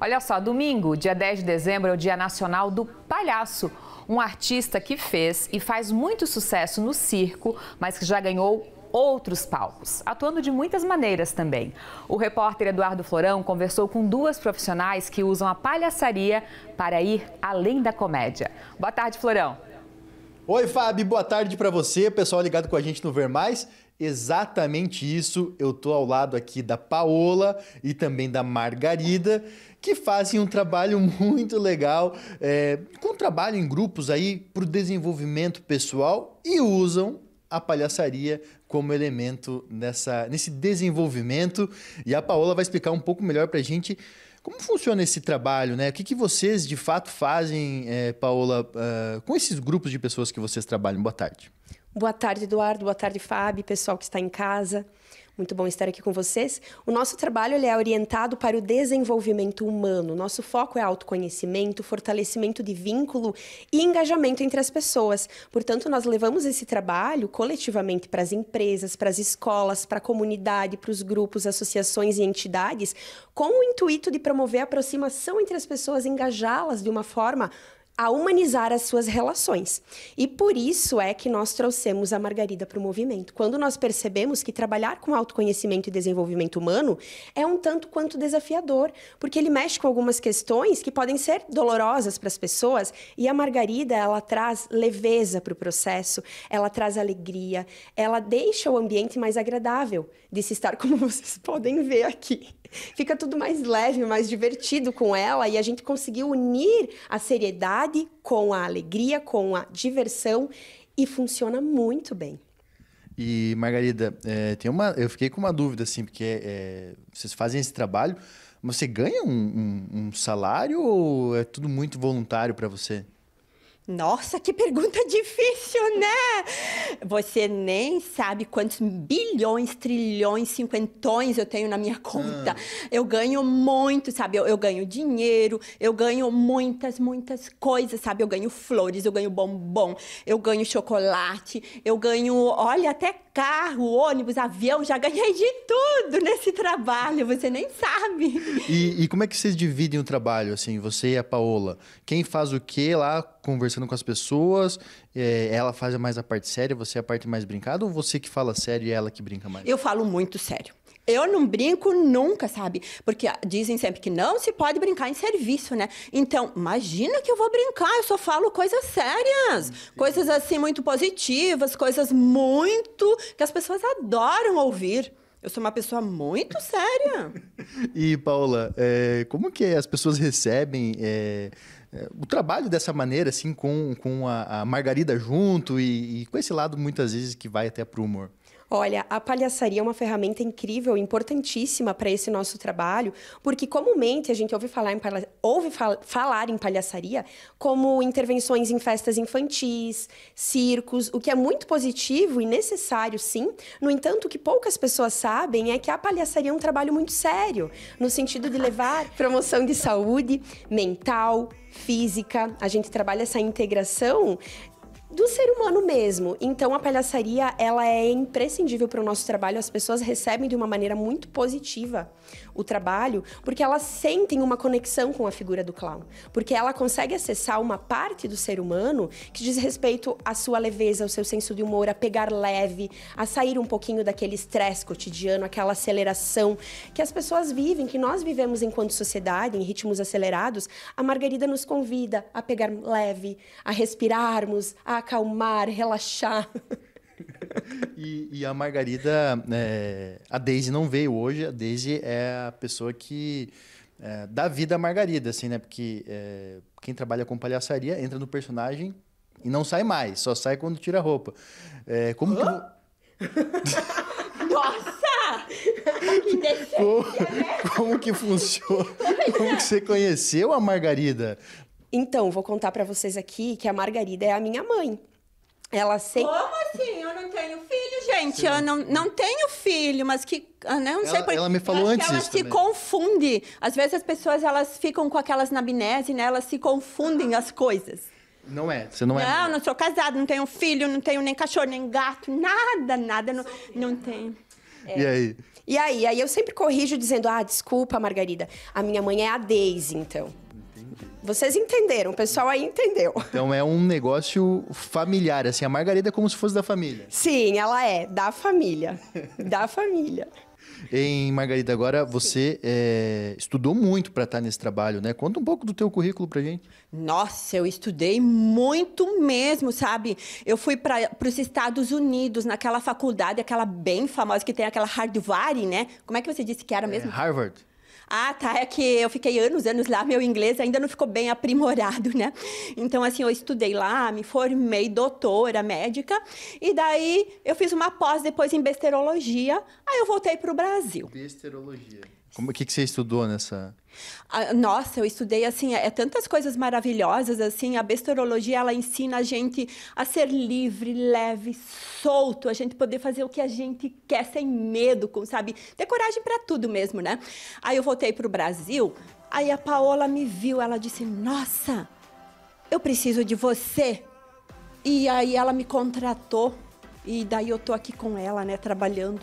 Olha só, domingo, dia 10 de dezembro, é o Dia Nacional do Palhaço. Um artista que fez e faz muito sucesso no circo, mas que já ganhou outros palcos, atuando de muitas maneiras também. O repórter Eduardo Florão conversou com duas profissionais que usam a palhaçaria para ir além da comédia. Boa tarde, Florão. Oi, Fábio, boa tarde para você, pessoal ligado com a gente no Ver Mais. Exatamente isso. Eu tô ao lado aqui da Paola e também da Margarida, que fazem um trabalho muito legal, é, com trabalho em grupos aí para o desenvolvimento pessoal e usam a palhaçaria como elemento nessa, nesse desenvolvimento. E a Paola vai explicar um pouco melhor para a gente como funciona esse trabalho, né? O que, que vocês de fato fazem, é, Paola, uh, com esses grupos de pessoas que vocês trabalham? Boa tarde. Boa tarde, Eduardo. Boa tarde, Fábio, pessoal que está em casa. Muito bom estar aqui com vocês. O nosso trabalho é orientado para o desenvolvimento humano. Nosso foco é autoconhecimento, fortalecimento de vínculo e engajamento entre as pessoas. Portanto, nós levamos esse trabalho coletivamente para as empresas, para as escolas, para a comunidade, para os grupos, associações e entidades, com o intuito de promover a aproximação entre as pessoas, engajá-las de uma forma a humanizar as suas relações. E por isso é que nós trouxemos a Margarida para o movimento. Quando nós percebemos que trabalhar com autoconhecimento e desenvolvimento humano é um tanto quanto desafiador, porque ele mexe com algumas questões que podem ser dolorosas para as pessoas, e a Margarida, ela traz leveza para o processo, ela traz alegria, ela deixa o ambiente mais agradável de se estar, como vocês podem ver aqui. Fica tudo mais leve, mais divertido com ela, e a gente conseguiu unir a seriedade felicidade, com a alegria, com a diversão e funciona muito bem. E Margarida, é, tem uma, eu fiquei com uma dúvida assim, porque é, vocês fazem esse trabalho, você ganha um, um, um salário ou é tudo muito voluntário para você? Nossa, que pergunta difícil, né? Você nem sabe quantos bilhões, trilhões, cinquentões eu tenho na minha conta. Ah. Eu ganho muito, sabe? Eu, eu, ganho dinheiro, eu ganho muitas, muitas coisas, sabe? Eu ganho flores, eu ganho bombom, eu ganho chocolate, eu ganho, olha, até carro, ônibus, avião, já ganhei de tudo nesse trabalho, você nem sabe. E, e como é que vocês dividem o trabalho, assim, você e a Paola? Quem faz o quê lá conversando? conversando com as pessoas, é, ela faz mais a parte séria, você é a parte mais brincada, ou você que fala sério e é ela que brinca mais? Eu falo muito sério. Eu não brinco nunca, sabe? Porque ah, dizem sempre que não se pode brincar em serviço, né? Então, imagina que eu vou brincar, eu só falo coisas sérias, Entendi. coisas assim muito positivas, coisas muito que as pessoas adoram ouvir. Eu sou uma pessoa muito séria. e, Paula, é, como que as pessoas recebem é, é, o trabalho dessa maneira, assim, com, com a, a Margarida junto e, e, com esse lado, muitas vezes, que vai até pro humor? Olha, a palhaçaria é uma ferramenta incrível, importantíssima para esse nosso trabalho, porque comumente a gente ouve falar em, palha... ouve fal... falar em palhaçaria como intervenções em festas infantis, circos, o que é muito positivo e necessário, sim. No entanto, o que poucas pessoas sabem é que a palhaçaria é um trabalho muito sério, no sentido de levar promoção de saúde mental, física. A gente trabalha essa integração do ser humano mesmo. Então a palhaçaria ela é imprescindível para o nosso trabalho. As pessoas recebem de uma maneira muito positiva o trabalho, porque elas sentem uma conexão com a figura do clown, porque ela consegue acessar uma parte do ser humano que diz respeito à sua leveza, ao seu senso de humor, a pegar leve, a sair um pouquinho daquele estresse cotidiano, aquela aceleração que as pessoas vivem, que nós vivemos enquanto sociedade em ritmos acelerados. A Margarida nos convida a pegar leve, a respirarmos, a acalmar, relaxar. e, e, a Margarida, é, a Daisy não veio hoje. A Daisy é a pessoa que é, dá vida à Margarida, assim, né? Porque é, quem trabalha com palhaçaria entra no personagem e não sai mais, só sai quando tira a roupa. É, como oh? que... Nossa! que como, né? como que funciona? Tá como que você conheceu a Margarida? Então, vou contar para vocês aqui que a Margarida é a minha mãe. Ela sempre. Como assim? Eu não tenho filho, gente. Sim. Eu não, não tenho filho, mas que. Ah, né? Eu não sei ela, por... ela me falou antes. ela se também. confunde. Às vezes as pessoas elas ficam com aquelas nabinese, né? Elas se confundem as coisas. Não é, você não, não é. Não, não sou casado, não tenho filho, não tenho nem cachorro, nem gato, nada, nada. Não, não tenho. É. E aí? E aí? Aí eu sempre corrijo dizendo: ah, desculpa, Margarida, a minha mãe é a Daisy, então. Vocês entenderam, o pessoal aí entendeu. Então é um negócio familiar, assim, a margarida é como se fosse da família. Sim, ela é, da família. da família. Em Margarida, agora você é, estudou muito para estar tá nesse trabalho, né? Conta um pouco do teu currículo para gente. Nossa, eu estudei muito mesmo, sabe? Eu fui para os Estados Unidos, naquela faculdade, aquela bem famosa que tem aquela Harvard, né? Como é que você disse que era é, mesmo? É, Harvard. Ah, tá, é que eu fiquei anos, anos lá, meu inglês ainda não ficou bem aprimorado, né? Então, assim, eu estudei lá, me formei doutora médica, e daí eu fiz uma pós depois em besterologia, aí eu voltei para o Brasil. Besterologia. Como que, que você estudou nessa? Ah, nossa, eu estudei assim, é, é tantas coisas maravilhosas assim. A bestiologia ela ensina a gente a ser livre, leve, solto, a gente poder fazer o que a gente quer sem medo, com sabe, ter coragem para tudo mesmo, né? Aí eu voltei pro Brasil, aí a Paola me viu, ela disse: "Nossa, eu preciso de você". E aí ela me contratou e daí eu tô aqui com ela, né, trabalhando.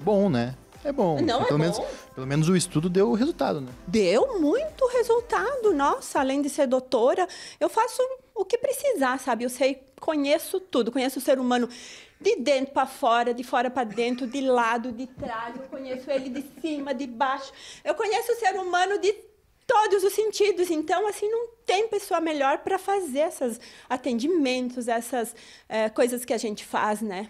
Bom, né? é bom. Não pelo é menos, bom. Pelo menos o estudo deu resultado, né? Deu muito resultado. Nossa, além de ser doutora, eu faço o que precisar, sabe? Eu sei, conheço tudo, conheço o ser humano de dentro para fora, de fora para dentro, de lado, de trás. Eu conheço ele de cima, de baixo. Eu conheço o ser humano de todos os sentidos. Então, assim, não tem pessoa melhor para fazer esses atendimentos, essas é, coisas que a gente faz, né?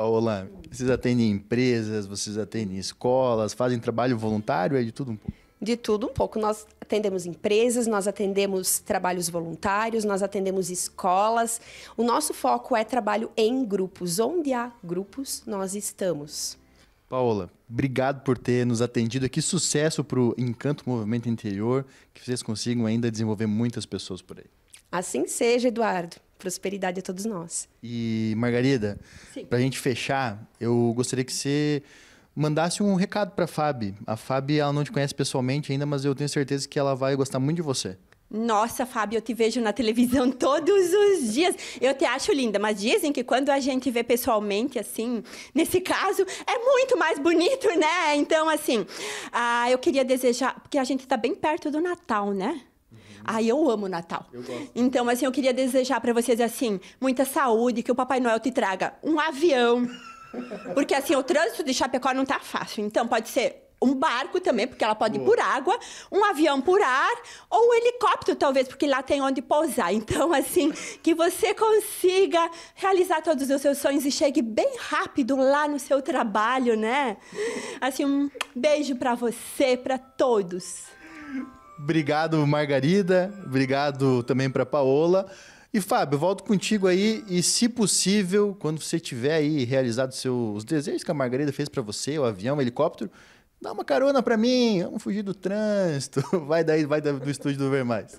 Paola, vocês atendem empresas, vocês atendem escolas, fazem trabalho voluntário, é de tudo um pouco? De tudo um pouco. Nós atendemos empresas, nós atendemos trabalhos voluntários, nós atendemos escolas. O nosso foco é trabalho em grupos. Onde há grupos, nós estamos. Paola, obrigado por ter nos atendido aqui. Sucesso para o Encanto Movimento Interior, que vocês consigam ainda desenvolver muitas pessoas por aí. Assim seja, Eduardo. Prosperidade a todos nós. E, Margarida, para a gente fechar, eu gostaria que você mandasse um recado para a Fábio. A Fábio, ela não te conhece pessoalmente ainda, mas eu tenho certeza que ela vai gostar muito de você. Nossa, Fábio, eu te vejo na televisão todos os dias. Eu te acho linda, mas dizem que quando a gente vê pessoalmente, assim, nesse caso, é muito mais bonito, né? Então, assim, ah, eu queria desejar, porque a gente está bem perto do Natal, né? Ah, eu amo Natal. Eu então, assim, eu queria desejar para vocês, assim, muita saúde, que o Papai Noel te traga um avião. Porque, assim, o trânsito de Chapecó não tá fácil. Então, pode ser um barco também, porque ela pode ir por água, um avião por ar, ou um helicóptero, talvez, porque lá tem onde pousar. Então, assim, que você consiga realizar todos os seus sonhos e chegue bem rápido lá no seu trabalho, né? Assim, um beijo para você, para todos. Obrigado, Margarida. Obrigado também para Paola. E Fábio, volto contigo aí e, se possível, quando você tiver aí realizado seus desejos que a Margarida fez para você, o avião, o helicóptero, Dá uma carona para mim, vamos fugir do trânsito. Vai daí, vai do estúdio do Vermais.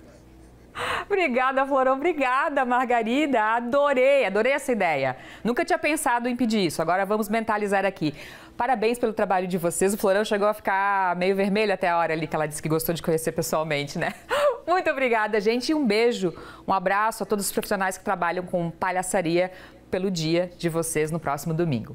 Obrigada, Florão. Obrigada, Margarida. Adorei, adorei essa ideia. Nunca tinha pensado em pedir isso. Agora vamos mentalizar aqui. Parabéns pelo trabalho de vocês. O Florão chegou a ficar meio vermelho até a hora ali que ela disse que gostou de conhecer pessoalmente, né? Muito obrigada, gente. Um beijo, um abraço a todos os profissionais que trabalham com palhaçaria pelo dia de vocês no próximo domingo.